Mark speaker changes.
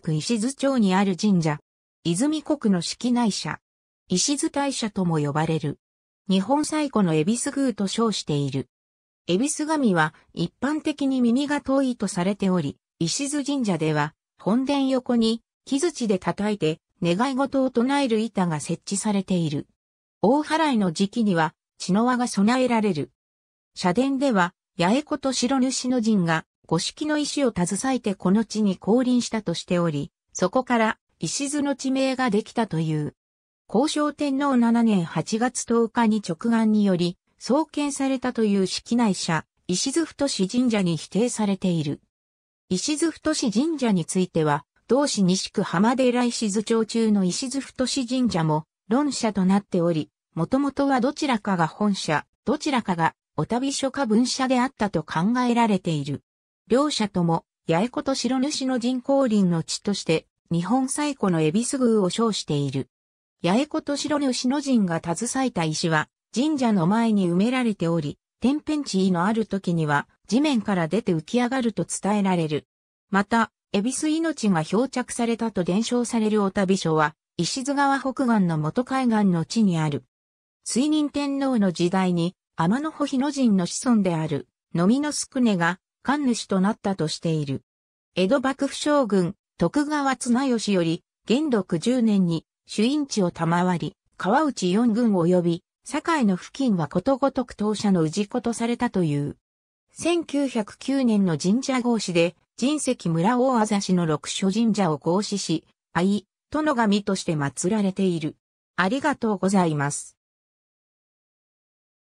Speaker 1: 区石津町にある神社。泉国の式内社。石津大社とも呼ばれる。日本最古の恵比寿宮と称している。恵比寿神は一般的に耳が遠いとされており、石津神社では本殿横に木槌で叩いて願い事を唱える板が設置されている。大払いの時期には血の輪が備えられる。社殿では八重子と白主の陣が五色の石を携えてこの地に降臨したとしており、そこから石津の地名ができたという。交渉天皇7年8月10日に直眼により、創建されたという式内社、石津太子神社に否定されている。石津太子神社については、同市西区浜寺石津町中の石津太子神社も、論者となっており、もともとはどちらかが本社、どちらかがお旅書か文社であったと考えられている。両者とも、八重子と白主の人工林の地として、日本最古の恵比寿宮を称している。八重子と白主の人が携えた石は、神社の前に埋められており、天変地異のある時には、地面から出て浮き上がると伝えられる。また、恵比寿命が漂着されたと伝承されるお旅所は、石津川北岸の元海岸の地にある。水任天皇の時代に、天の穂日の神の子孫である、のみのすくねが、神主となったとしている。江戸幕府将軍、徳川綱吉より、元禄10年に、主因地を賜り、川内四軍及び、堺の付近はことごとく当社の氏子とされたという。1909年の神社合祀で、神石村大あざしの六所神社を合祀し、愛、殿神として祀られている。ありがとうございます。